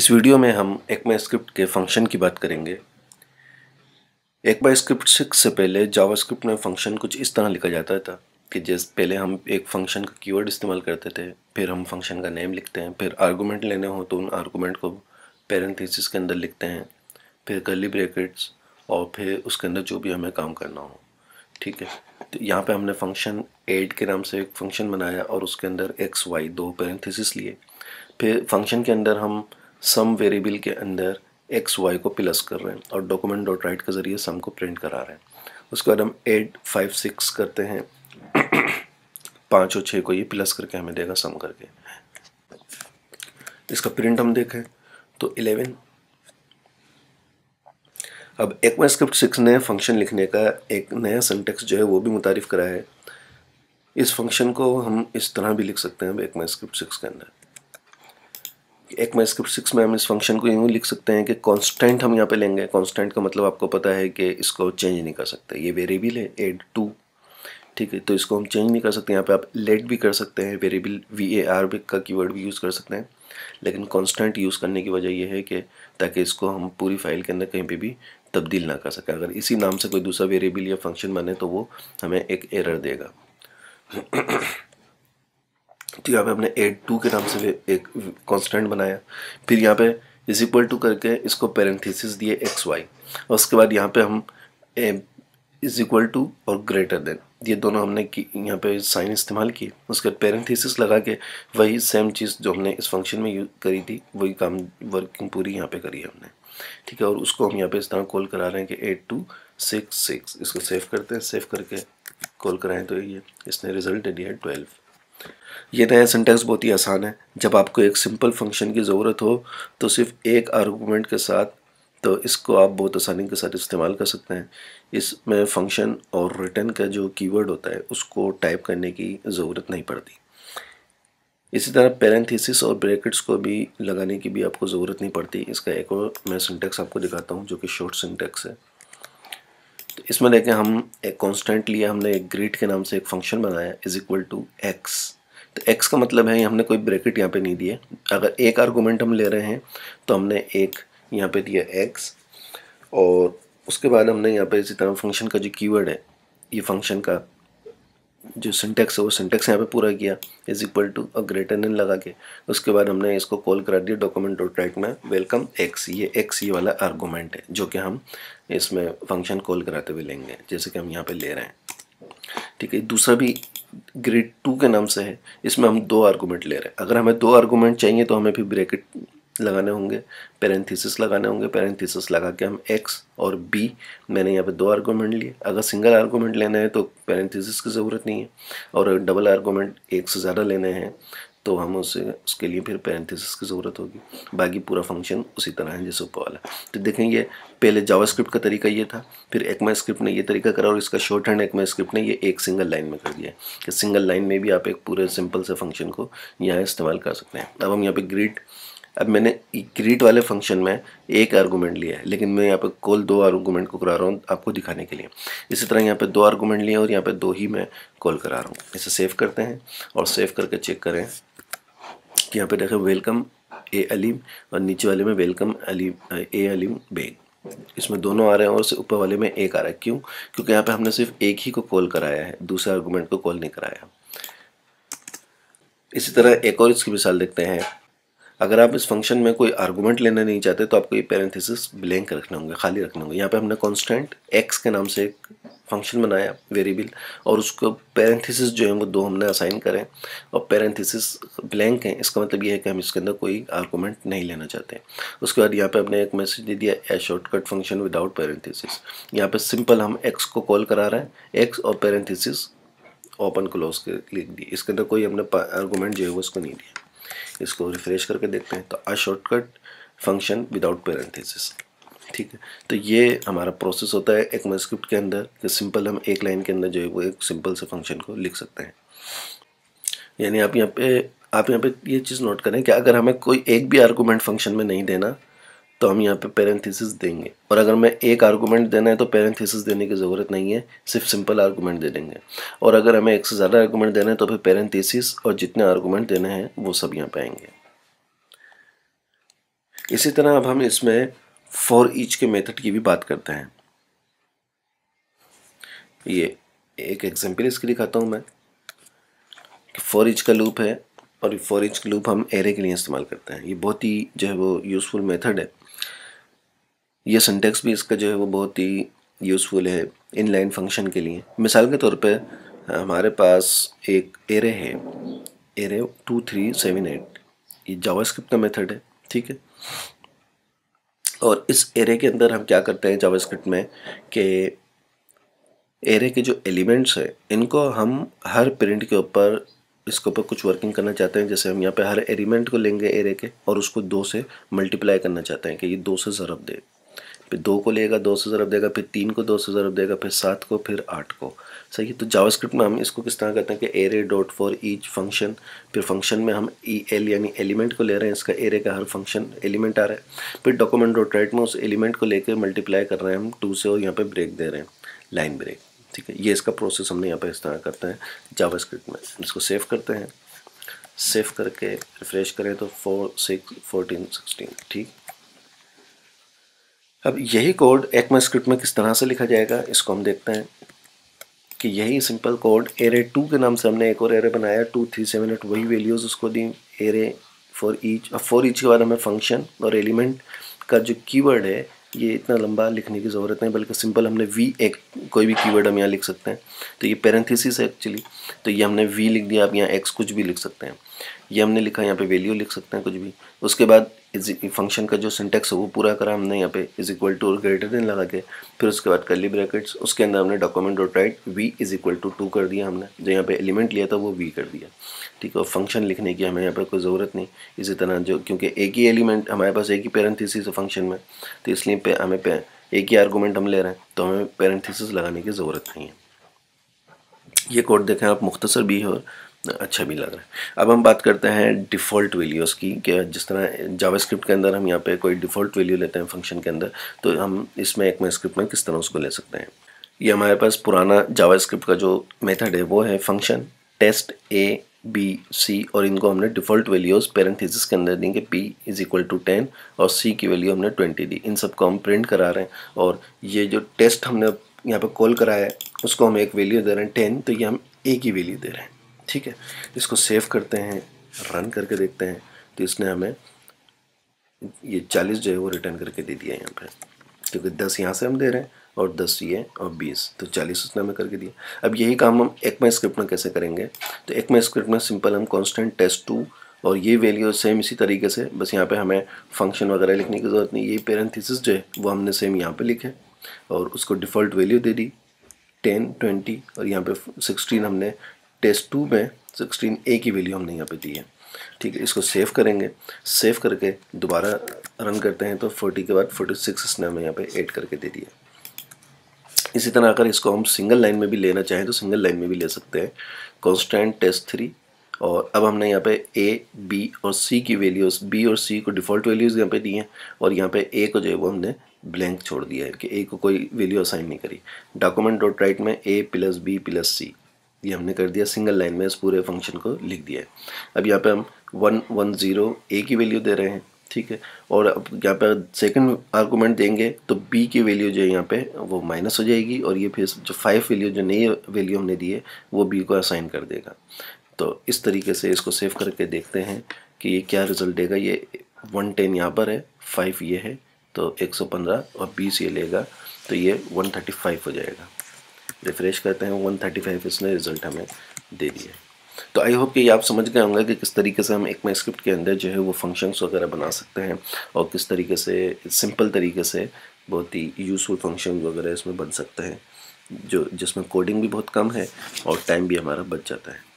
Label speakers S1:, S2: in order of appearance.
S1: इस वीडियो में हम एक्मा स्क्रिप्ट के फंक्शन की बात करेंगे एक्मा स्क्रिप्ट सिक्स से पहले जावास्क्रिप्ट में फंक्शन कुछ इस तरह लिखा जाता था कि जैसे पहले हम एक फंक्शन का कीवर्ड इस्तेमाल करते थे फिर हम फंक्शन का नेम लिखते हैं फिर आर्गूमेंट लेने हो तो उन आर्गूमेंट को पेरेंथेसिस के अंदर लिखते हैं फिर गली ब्रेकेट्स और फिर उसके अंदर जो भी हमें काम करना हो ठीक है तो यहाँ पे हमने फंक्शन एड के नाम से एक फंक्शन बनाया और उसके अंदर एक्स वाई दो पेरेंथेसिस लिए फिर फंक्शन के अंदर हम सम वेरिएबल के अंदर एक्स वाई को प्लस कर रहे हैं और डॉक्यूमेंट डॉट राइट के ज़रिए सम को प्रिंट करा रहे हैं उसके बाद हम एट फाइव सिक्स करते हैं पाँच और छः को ये प्लस करके हमें देगा सम करके इसका प्रिंट हम देखें तो इलेवन अब एक्मा स्क्रिप्ट सिक्स ने फंक्शन लिखने का एक नया सिंटेक्स जो है वो भी मुतारफ़ करा है इस फंक्शन को हम इस तरह भी लिख सकते हैं अब एक्मा स्क्रिप्ट सिक्स के अंदर एक मैं स्क्रिप्ट सिक्स में हम इस फंक्शन को यूँ लिख सकते हैं कि कांस्टेंट हम यहाँ पे लेंगे कांस्टेंट का मतलब आपको पता है कि इसको चेंज नहीं कर सकते ये वेरिएबल है एड टू ठीक है तो इसको हम चेंज नहीं कर सकते यहाँ पे आप लेट भी कर सकते हैं वेरिएबल वी ए आर भी का वर्ड भी यूज़ कर सकते हैं लेकिन कॉन्स्टेंट यूज़ करने की वजह यह है कि ताकि इसको हम पूरी फाइल के अंदर कहीं पर भी तब्दील ना कर सकें अगर इसी नाम से कोई दूसरा वेरिएबल या फंक्शन बने तो वो हमें एक एरर देगा तो यहाँ पे हमने एट टू के नाम से एक कांस्टेंट बनाया फिर यहाँ पे इज इक्वल टू करके इसको पेरेंथीसिस दिए एक्स वाई और उसके बाद यहाँ पे हम इज इक्वल टू और ग्रेटर देन ये दोनों हमने की यहाँ पे साइन इस्तेमाल किए उसके बाद पेरेंथीसिस लगा के वही सेम चीज़ जो हमने इस फंक्शन में यूज करी थी वही काम वर्किंग पूरी यहाँ पर करी है हमने ठीक है और उसको हम यहाँ पर इस तरह कॉल करा रहे हैं कि एट टू सिक्स सिक्स इसको सेव करते हैं सेव करके कॉल कराएं तो ये इसने रिजल्ट दिया है ट्वेल्व ये नया सेंटेंस बहुत ही आसान है जब आपको एक सिंपल फंक्शन की ज़रूरत हो तो सिर्फ एक आर्गूमेंट के साथ तो इसको आप बहुत आसानी के साथ इस्तेमाल कर सकते हैं इसमें फंक्शन और रिटर्न का जो कीवर्ड होता है उसको टाइप करने की ज़रूरत नहीं पड़ती इसी तरह पैरेंथीसिस और ब्रैकेट्स को भी लगाने की भी आपको ज़रूरत नहीं पड़ती इसका एक और मैं सिंटेक्स आपको दिखाता हूँ जो कि शॉर्ट सिंटेक्स है तो इसमें देखें हम एक कॉन्स्टेंट लिया हमने एक ग्रीट के नाम से एक फंक्शन बनाया इज इक्वल टू एक्स तो एक्स का मतलब है हमने कोई ब्रैकेट यहाँ पे नहीं दिए अगर एक आर्गूमेंट हम ले रहे हैं तो हमने एक यहाँ पे दिया एक्स और उसके बाद हमने यहाँ पे इसी तरह फंक्शन का जो कीवर्ड है ये फंक्शन का जो सिंटेक्स है वो सिंटेक्स यहाँ पे पूरा किया is equal to a greater than लगा के उसके बाद हमने इसको कॉल करा दिया डॉक्यूमेंट डॉट राइट में वेलकम एक्स ये एक्स ये वाला आर्गूमेंट है जो कि हम इसमें फंक्शन कॉल कराते हुए लेंगे जैसे कि हम यहाँ पे ले रहे हैं ठीक है दूसरा भी ग्रेड टू के नाम से है इसमें हम दो आर्गूमेंट ले रहे हैं अगर हमें दो आर्गूमेंट चाहिए तो हमें फिर ब्रेकेट लगाने होंगे पैरेंथिसिस लगाने होंगे पैरेंथिसिस लगा के हम एक्स और बी मैंने यहाँ पे दो आर्गूमेंट लिए अगर सिंगल आर्गूमेंट लेना है तो पैरेंथिसिस की ज़रूरत नहीं है और डबल आर्गूमेंट एक से ज़्यादा लेने हैं तो हम उसे उसके लिए फिर पैरेंथिसिस की ज़रूरत होगी बाकी पूरा फंक्शन उसी तरह है जैसे ऊपर वाला तो देखें ये पहले जावास्क्रिप्ट का तरीका ये था फिर एकमा स्क्रिप्ट ने ये तरीका करा और इसका शॉर्ट हैंड मा स्क्रिप्ट ने ये एक सिंगल लाइन में कर दिया कि सिंगल लाइन में भी आप एक पूरे सिंपल से फंक्शन को यहाँ इस्तेमाल कर सकते हैं अब हम यहाँ पर ग्रिड अब मैंने ग्रीट वाले फंक्शन में एक आर्गूमेंट लिया है लेकिन मैं यहाँ पे कॉल दो आर्गूमेंट को करा रहा हूँ आपको दिखाने के लिए इसी तरह यहाँ पे दो आर्गूमेंट लिए और यहाँ पे दो ही मैं कॉल करा रहा हूँ इसे सेव करते हैं और सेव करके चेक करें कि यहाँ पे देखें वेलकम ए अलीम और नीचे वाले में वेलकम अलीम ए अलीम बेग इसमें दोनों आ रहे हैं और उससे ऊपर वाले में एक आ रहा है क्यों क्योंकि यहाँ पर हमने सिर्फ एक ही को कॉल कराया है दूसरे आर्गूमेंट को कॉल नहीं कराया इसी तरह एक और इसकी मिसाल देखते हैं अगर आप इस फंक्शन में कोई आर्गूमेंट लेना नहीं चाहते तो आपको ये पैरेंथिस ब्लैंक रखने होंगे खाली रखने होंगे यहाँ पे हमने कॉन्स्टेंट एक्स के नाम से एक फंक्शन बनाया वेरिएबल और उसको पैरेंथेसिस जो है वो दो हमने असाइन करें और पैरेंथेसिस ब्लैंक है इसका मतलब ये है कि हम इसके अंदर कोई आर्गूमेंट नहीं लेना चाहते उसके बाद यहाँ पे हमने एक मैसेज दे दिया a shortcut function without parenthesis यहाँ पे सिंपल हम एक्स को कॉल करा रहे हैं एक्स और पैरेंथेसिस ओपन क्लोज के लिख दिए इसके अंदर कोई हमने आर्गूमेंट जो है वो उसको नहीं दिया इसको रिफ्रेश करके देखते हैं तो a shortcut function without parenthesis ठीक है तो ये हमारा प्रोसेस होता है एक स्क्रिप्ट के अंदर कि सिंपल हम एक लाइन के अंदर जो है वो एक सिंपल से फंक्शन को लिख सकते हैं यानी आप यहाँ पे आप यहाँ पे ये यह चीज़ नोट करें कि अगर हमें कोई एक भी आर्गूमेंट फंक्शन में नहीं देना तो हम यहाँ पे पेरेंथिसिस देंगे और अगर मैं एक आर्गूमेंट देना है तो पेरेंथिसिस देने की ज़रूरत नहीं है सिर्फ सिंपल आर्गूमेंट दे देंगे और अगर हमें एक से ज़्यादा आर्गुमेंट देना है तो फिर पेरेंथिसिस और जितने आर्गूमेंट देने हैं वो सब यहाँ पे आएंगे इसी तरह अब हम इसमें फॉर ईच के मेथड की भी बात करते हैं ये एक एग्जाम्पल इसके दिखाता हूँ मैं कि फॉर ईच का लूप है और फॉर ईच लूप हम एरे के लिए इस्तेमाल करते हैं ये बहुत ही जो है वो यूज़फुल मेथड है ये सिंटेक्स भी इसका जो है वो बहुत ही यूज़फुल है इनलाइन फंक्शन के लिए मिसाल के तौर पे हमारे पास एक एरे है array two three seven eight ये जावास्क्रिप्ट का मेथड है ठीक है और इस एरे के अंदर हम क्या करते हैं जावास्क्रिप्ट में कि एरे के जो एलिमेंट्स हैं इनको हम हर प्रिंट के ऊपर इसके ऊपर कुछ वर्किंग करना चाहते हैं जैसे हम यहाँ पे हर एलिमेंट को लेंगे एरे के और उसको दो से मल्टीप्लाई करना चाहते हैं कि ये दो से ज़रब दे फिर दो को लेगा दो से ज़रब देगा फिर तीन को दो से ज़रब देगा फिर सात को फिर आठ को सही है तो जावास्क्रिप्ट में हम इसको किस तरह करते हैं कि array dot for each function फिर फंक्शन में हम ई एल यानी एलिमेंट को ले रहे हैं इसका एरे का हर फंक्शन एलिमेंट आ रहा है फिर डॉक्यूमेंट डॉट राइट में उस एलिमेंट को लेकर मल्टीप्लाई कर रहे हैं हम टू से और यहाँ पर ब्रेक दे रहे हैं लाइन ब्रेक ठीक है ये इसका प्रोसेस हमने यहाँ पर इस तरह करते हैं जावास्क्रिप्ट में इसको सेव करते हैं सेव करके रिफ्रेश करें तो फोर सिक्स फोर्टीन सिक्सटीन ठीक अब यही कोड एक्मा स्क्रिप्ट में किस तरह से लिखा जाएगा इसको हम देखते हैं कि यही सिंपल कोड एरे टू के नाम से हमने एक और एरे बनाया टू थ्री सेवन एट वही वैल्यूज़ उसको दी एरे फॉर ईच अब फॉर ईच के बाद हमें फंक्शन और एलिमेंट का जो कीवर्ड है ये इतना लंबा लिखने की ज़रूरत नहीं बल्कि सिंपल हमने वी एक कोई भी कीवर्ड हम यहाँ लिख सकते हैं तो ये पैरेंथिस है एक्चुअली तो ये हमने वी लिख दिया आप यहाँ एक्स कुछ भी लिख सकते हैं ये हमने लिखा यहाँ पे वैल्यू लिख सकते हैं कुछ भी उसके बाद फंक्शन का जो सिंटेक्स है वो पूरा करा हमने यहाँ पे इज इक्वल टू और ग्रेटर देन लगा के फिर उसके बाद ली ब्रैकेट्स उसके अंदर हमने document dot write V is equal to two कर दिया हमने जो यहाँ पे एलिमेंट लिया था वो वी कर दिया ठीक है और फंक्शन लिखने की हमें यहाँ पर कोई ज़रूरत नहीं इसी तरह जो क्योंकि एक ही एलिमेंट हमारे पास एक ही पेरेंथीसिस है फंक्शन में तो इसलिए पे, हमें पे, एक ही आर्गूमेंट हम ले रहे हैं तो हमें पेरेंथीसिस लगाने की ज़रूरत नहीं है ये कोड देखें आप मुख्तसर भी है अच्छा भी लग रहा है अब हम बात करते हैं डिफ़ॉल्ट वैल्यूज़ की कि जिस तरह जावास्क्रिप्ट के अंदर हम यहाँ पे कोई डिफ़ॉल्ट वैल्यू लेते हैं फंक्शन के अंदर तो हम इसमें एक में स्क्रिप्ट में किस तरह उसको ले सकते हैं ये हमारे पास पुराना जावास्क्रिप्ट का जो मेथड है वो है function test A B C और इनको हमने डिफ़ॉल्ट वैल्यूज़ पेरेंथिस के अंदर कि P is equal to ten और सी की वैल्यू हमने ट्वेंटी दी इन सबको हम प्रिंट करा रहे हैं और ये जो टेस्ट हमने यहाँ पर कॉल कराया है उसको हम एक वैल्यू दे रहे हैं टेन तो ये हम ए की वैल्यू दे रहे हैं ठीक है इसको सेव करते हैं रन करके देखते हैं तो इसने हमें ये चालीस जो है वो रिटर्न करके दे दिया यहाँ पे क्योंकि दस यहाँ से हम दे रहे हैं और दस ये और बीस तो चालीस उसने हमें करके दिया अब यही काम हम एक्मा स्क्रिप्ट में कैसे करेंगे तो एक्मा स्क्रिप्ट में सिंपल हम कॉन्स्टेंट टेस्ट टू और ये वैल्यू सेम इसी तरीके से बस यहाँ पे हमें फंक्शन वगैरह लिखने की ज़रूरत नहीं ये पेरेंथीसिस जो है वो हमने सेम यहाँ पे लिखे और उसको डिफ़ॉल्ट वैल्यू दे दी टेन ट्वेंटी और यहाँ पे सिक्सटीन हमने टेस्ट टू में सिक्सटीन ए की वैल्यू हमने यहाँ पे दी है ठीक है इसको सेव करेंगे सेव करके दोबारा रन करते हैं तो फोर्टी के बाद फोर्टी सिक्स इसने हमें यहाँ पे ऐड करके दे दिया इसी तरह अगर इसको हम सिंगल लाइन में भी लेना चाहें तो सिंगल लाइन में भी ले सकते हैं कॉन्स्टेंट टेस्ट थ्री और अब हमने यहाँ पे ए बी और सी की वैल्यूज़ बी और सी को डिफ़ॉल्ट वैल्यूज़ यहाँ पे दी हैं और यहाँ पे ए को जो है वो हमने ब्लैंक छोड़ दिया है कि ए को कोई वैल्यू असाइन नहीं करी डॉक्यूमेंट डॉट राइट में A plus B plus C ये हमने कर दिया सिंगल लाइन में इस पूरे फंक्शन को लिख दिया है अब यहाँ पे हम वन वन ज़ीरो ए की वैल्यू दे रहे हैं ठीक है और अब यहाँ पे सेकंड आर्गूमेंट देंगे तो बी की वैल्यू जो है यहाँ पे वो माइनस हो जाएगी और ये फिर जो फाइव वैल्यू जो नई वैल्यू हमने दी है वो बी को असाइन कर देगा तो इस तरीके से इसको सेव करके देखते हैं कि ये क्या रिजल्ट देगा ये वन टेन यहाँ पर है फाइव ये है तो एक सौ पंद्रह और बीस ये लेगा तो ये वन थर्टी फाइव हो जाएगा रिफ्रेश करते हैं वन थर्टी फाइव इसने रिजल्ट हमें दे दिया तो आई होप कि आप समझ गए होंगे कि किस तरीके से हम एक माई स्क्रिप्ट के अंदर जो है वो फंक्शंस वगैरह बना सकते हैं और किस तरीके से सिंपल तरीके से बहुत ही यूज़फुल फंक्शन वगैरह इसमें बन सकते हैं जो जिसमें कोडिंग भी बहुत कम है और टाइम भी हमारा बच जाता है